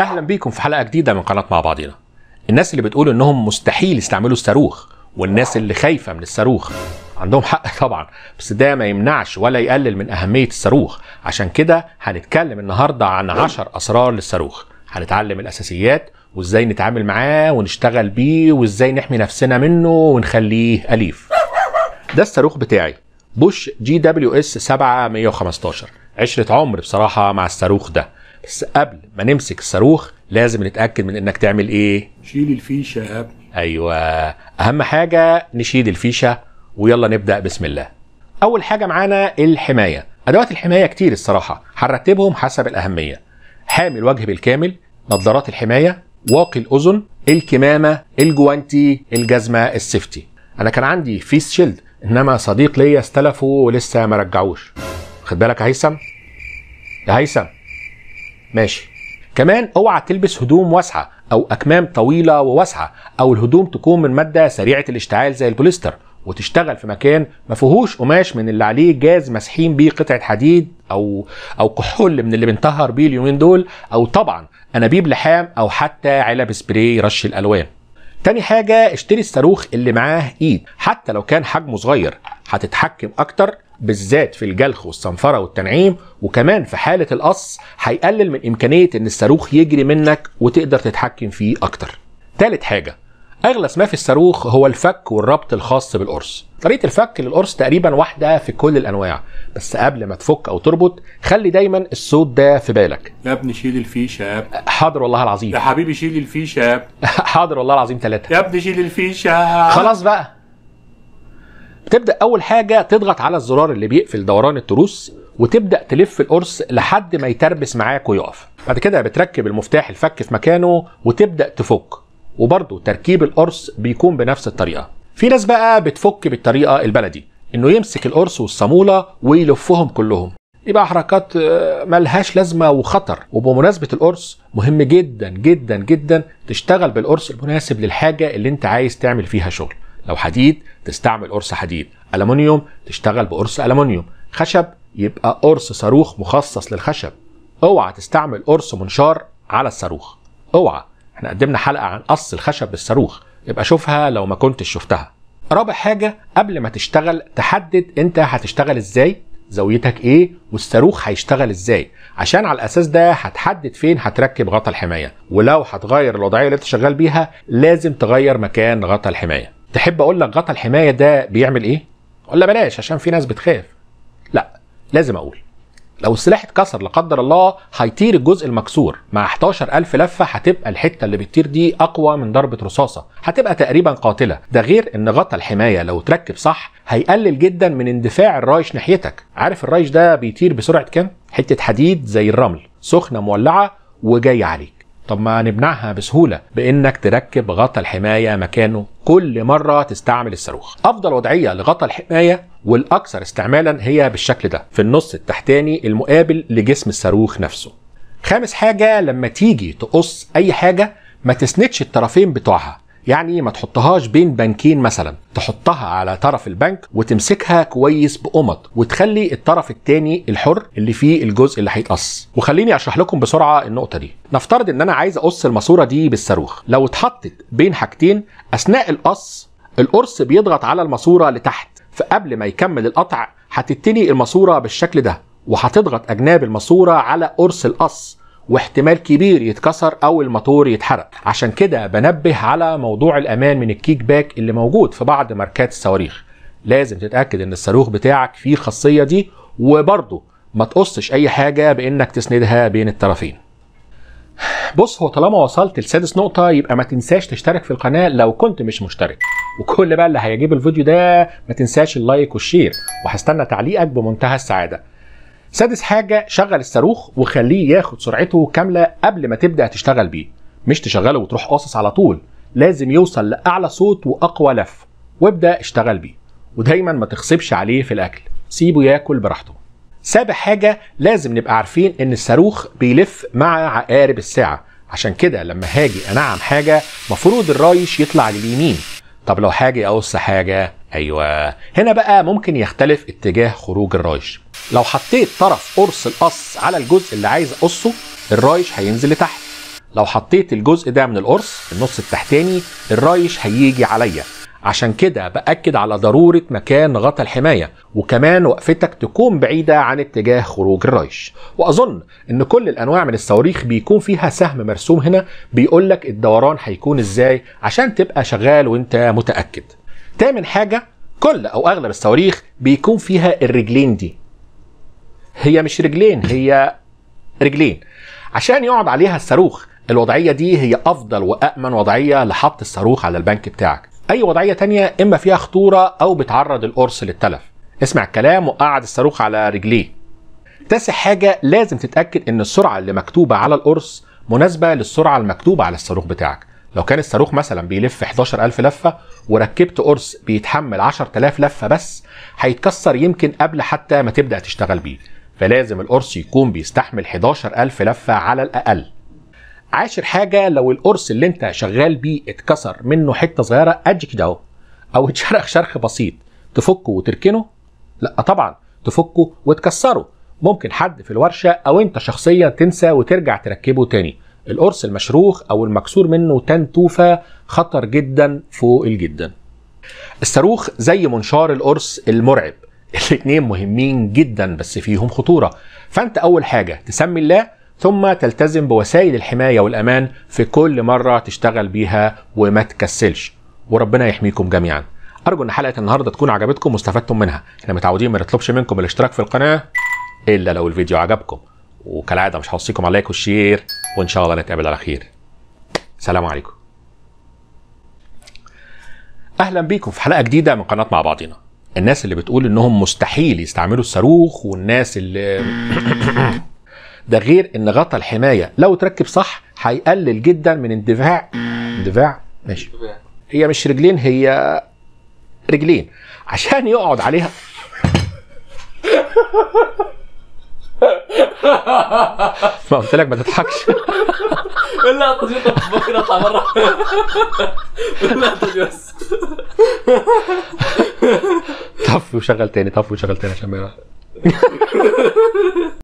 اهلا بيكم في حلقه جديده من قناه مع بعضينا الناس اللي بتقول انهم مستحيل يستعملوا الصاروخ والناس اللي خايفه من الصاروخ عندهم حق طبعا بس ده ما يمنعش ولا يقلل من اهميه الصاروخ عشان كده هنتكلم النهارده عن 10 اسرار للصاروخ هنتعلم الاساسيات وازاي نتعامل معاه ونشتغل بيه وازاي نحمي نفسنا منه ونخليه اليف ده الصاروخ بتاعي بوش جي دبليو اس 715 عشره عمر بصراحه مع الصاروخ ده بس قبل ما نمسك الصاروخ لازم نتاكد من انك تعمل ايه شيل الفيشه يا ابني ايوه اهم حاجه نشيل الفيشه ويلا نبدا بسم الله اول حاجه معانا الحمايه ادوات الحمايه كتير الصراحه هنرتبهم حسب الاهميه حامي الوجه بالكامل نظارات الحمايه واقي الاذن الكمامه الجوانتي الجزمه السيفتي انا كان عندي فيس شيلد انما صديق ليا استلفه ولسه ما رجعوش خد بالك يا هيثم يا هيثم ماشي كمان اوعى تلبس هدوم واسعه او اكمام طويله وواسعه او الهدوم تكون من ماده سريعه الاشتعال زي البوليستر وتشتغل في مكان ما فيهوش قماش من اللي عليه جاز مسحين بيه قطعه حديد او او كحول من اللي بنطهر بيه اليومين دول او طبعا انابيب لحام او حتى علب سبراي رش الالوان تاني حاجة اشتري الصاروخ اللي معاه ايد حتى لو كان حجمه صغير هتتحكم اكتر بالذات في الجلخ والصنفره والتنعيم وكمان في حاله القص هيقلل من امكانيه ان الصاروخ يجري منك وتقدر تتحكم فيه اكتر. تالت حاجه اغلى ما في الصاروخ هو الفك والربط الخاص بالقرص. طريقه الفك للقرص تقريبا واحده في كل الانواع بس قبل ما تفك او تربط خلي دايما الصوت ده في بالك يا ابني شيل الفيشه يا ابني حاضر والله العظيم يا حبيبي شيل الفيشه يا ابني حاضر والله العظيم ثلاثه يا ابني شيل الفيشه خلاص بقى تبدا اول حاجه تضغط على الزرار اللي بيقفل دوران التروس وتبدا تلف القرص لحد ما يتربس معاك ويقف بعد كده بتركب المفتاح الفك في مكانه وتبدا تفك وبرضه تركيب القرص بيكون بنفس الطريقه في ناس بقى بتفك بالطريقه البلدي انه يمسك القرص والصاموله ويلفهم كلهم يبقى حركات آه، ملهاش لازمه وخطر وبمناسبه القرص مهم جدا جدا جدا تشتغل بالقرص المناسب للحاجه اللي انت عايز تعمل فيها شغل لو حديد تستعمل قرص حديد ألمونيوم تشتغل بقرص ألمونيوم خشب يبقى قرص صاروخ مخصص للخشب اوعى تستعمل قرص منشار على الصاروخ اوعى احنا قدمنا حلقة عن قص الخشب بالصاروخ يبقى شوفها لو ما كنتش شفتها رابع حاجة قبل ما تشتغل تحدد انت هتشتغل ازاي زاويتك ايه والصاروخ هيشتغل ازاي عشان على الاساس ده هتحدد فين هتركب غطا الحمايه ولو هتغير الوضعيه اللي انت شغال بيها لازم تغير مكان غطا الحمايه تحب اقول لك غطا الحمايه ده بيعمل ايه ولا بلاش عشان في ناس بتخاف لا لازم اقول لو السلاح اتكسر لا قدر الله هيطير الجزء المكسور مع 11000 لفه هتبقى الحته اللي بتطير دي اقوى من ضربه رصاصه هتبقى تقريبا قاتله ده غير ان غطا الحمايه لو تركب صح هيقلل جدا من اندفاع الرايش ناحيتك عارف الرايش ده بيطير بسرعه كام حته حديد زي الرمل سخنه مولعه وجايه عليك طب ما نمنعها بسهوله بانك تركب غطا الحمايه مكانه كل مرة تستعمل الصاروخ أفضل وضعية لغطى الحماية والأكثر استعمالا هي بالشكل ده في النص التحتاني المقابل لجسم الصاروخ نفسه خامس حاجة لما تيجي تقص أي حاجة ما تسندش الطرفين بتوعها يعني ما تحطهاش بين بنكين مثلا تحطها على طرف البنك وتمسكها كويس بقمط وتخلي الطرف الثاني الحر اللي فيه الجزء اللي هيتقص وخليني اشرح لكم بسرعه النقطه دي نفترض ان انا عايز اقص الماسوره دي بالصاروخ لو اتحطت بين حاجتين اثناء القص القرص بيضغط على الماسوره لتحت فقبل ما يكمل القطع هتتني الماسوره بالشكل ده وهتضغط اجناب الماسوره على قرص القص واحتمال كبير يتكسر او الموتور يتحرق عشان كده بنبه على موضوع الامان من الكيك باك اللي موجود في بعض ماركات الصواريخ لازم تتاكد ان الصاروخ بتاعك فيه الخاصيه دي وبرضه ما تقصش اي حاجه بانك تسندها بين الطرفين بص هو طالما وصلت لسادس نقطة يبقى ما تنساش تشترك في القناة لو كنت مش مشترك وكل بقى اللي هيجيب الفيديو ده ما تنساش اللايك والشير وهستنى تعليقك بمنتهى السعادة سادس حاجه شغل الصاروخ وخليه ياخد سرعته كامله قبل ما تبدا تشتغل بيه مش تشغله وتروح قاصص على طول لازم يوصل لاعلى صوت واقوى لف وابدا اشتغل بيه ودايما ما تخصبش عليه في الاكل سيبه ياكل براحته سابع حاجه لازم نبقى عارفين ان الصاروخ بيلف مع عقارب الساعه عشان كده لما هاجي انعم حاجه مفروض الرايش يطلع لليمين طب لو هاجي اقص حاجه ايوه هنا بقى ممكن يختلف اتجاه خروج الرايش لو حطيت طرف قرص القص على الجزء اللي عايز اقصه الرايش هينزل لتحت لو حطيت الجزء ده من القرص النص التحتاني الرايش هيجي عليا عشان كده بأكد على ضرورة مكان غطا الحماية وكمان وقفتك تكون بعيدة عن اتجاه خروج الرايش وأظن إن كل الأنواع من الصواريخ بيكون فيها سهم مرسوم هنا بيقولك الدوران هيكون إزاي عشان تبقى شغال وإنت متأكد تامن حاجة كل أو أغلب الصواريخ بيكون فيها الرجلين دي هي مش رجلين هي رجلين عشان يقعد عليها الصاروخ الوضعية دي هي أفضل وأأمن وضعية لحط الصاروخ على البنك بتاعك أي وضعية تانية إما فيها خطورة أو بتعرض القرص للتلف اسمع الكلام وقعد الصاروخ على رجليه تاسع حاجة لازم تتأكد إن السرعة اللي مكتوبة على القرص مناسبة للسرعة المكتوبة على الصاروخ بتاعك لو كان الصاروخ مثلا بيلف 11000 لفة وركبت قرص بيتحمل 10000 لفة بس هيتكسر يمكن قبل حتى ما تبدأ تشتغل بيه فلازم القرص يكون بيستحمل 11000 لفة على الأقل عاشر حاجة لو القرص اللي انت شغال بيه اتكسر منه حتة صغيرة ادي كده اهو او اتشرخ شرخ بسيط تفكه وتركنه لا طبعا تفكه وتكسره ممكن حد في الورشة او انت شخصيا تنسى وترجع تركبه تاني القرص المشروخ او المكسور منه تنتوفة خطر جدا فوق الجدا الصاروخ زي منشار القرص المرعب الاثنين مهمين جدا بس فيهم خطورة فأنت أول حاجة تسمي الله ثم تلتزم بوسائل الحماية والأمان في كل مرة تشتغل بيها وما تكسلش وربنا يحميكم جميعا أرجو أن حلقة النهاردة تكون عجبتكم واستفدتم منها احنا متعودين ما نطلبش منكم الاشتراك في القناة إلا لو الفيديو عجبكم وكالعادة مش هوصيكم على لايك والشير وإن شاء الله نتقابل على خير سلام عليكم أهلا بيكم في حلقة جديدة من قناة مع بعضينا الناس اللي بتقول انهم مستحيل يستعملوا الصاروخ والناس اللي ده غير ان غطا الحمايه لو تركب صح هيقلل جدا من اندفاع اندفاع ماشي هي مش رجلين هي رجلين عشان يقعد عليها ما قلت لك ما تضحكش لا تجيب بكره بره لا تجيب طفي وشغل تاني طفي وشغل تاني عشان ما